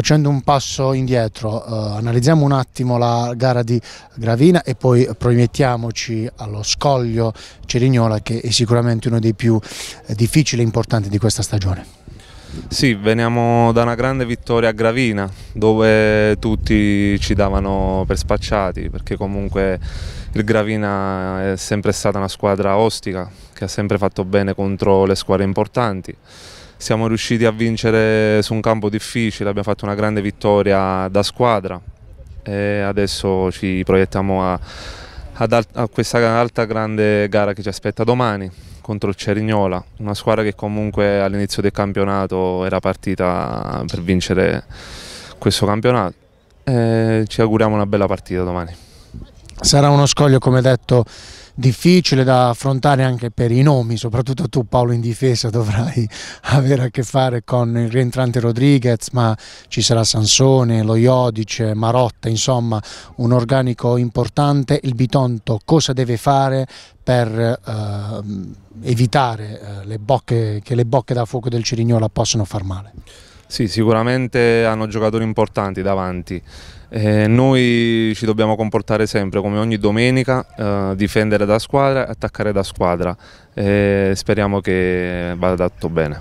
Facendo un passo indietro, eh, analizziamo un attimo la gara di Gravina e poi proiettiamoci allo scoglio Cerignola che è sicuramente uno dei più eh, difficili e importanti di questa stagione. Sì, veniamo da una grande vittoria a Gravina dove tutti ci davano per spacciati perché comunque il Gravina è sempre stata una squadra ostica che ha sempre fatto bene contro le squadre importanti siamo riusciti a vincere su un campo difficile, abbiamo fatto una grande vittoria da squadra e adesso ci proiettiamo a, ad, a questa altra grande gara che ci aspetta domani contro il Cerignola, una squadra che comunque all'inizio del campionato era partita per vincere questo campionato. E ci auguriamo una bella partita domani. Sarà uno scoglio come detto difficile da affrontare anche per i nomi, soprattutto tu Paolo in difesa dovrai avere a che fare con il rientrante Rodriguez, ma ci sarà Sansone, Lo Iodice, Marotta, insomma un organico importante. Il Bitonto cosa deve fare per eh, evitare eh, le bocche, che le bocche da fuoco del Cirignola possano far male? Sì, sicuramente hanno giocatori importanti davanti. Eh, noi ci dobbiamo comportare sempre come ogni domenica, eh, difendere da squadra e attaccare da squadra. Eh, speriamo che vada tutto bene.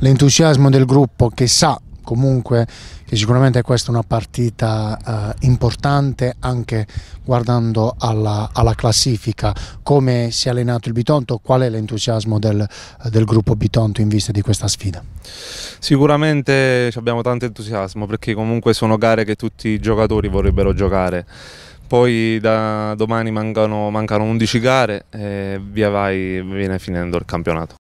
L'entusiasmo del gruppo che sa comunque che sicuramente questa è una partita eh, importante anche guardando alla, alla, classifica, come si è allenato il Bitonto, qual è l'entusiasmo del, del, gruppo Bitonto in vista di questa sfida? Sicuramente abbiamo tanto entusiasmo perché comunque sono gare che tutti i giocatori vorrebbero giocare. Poi da domani mancano, mancano 11 gare e via vai viene finendo il campionato.